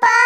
Goodbye.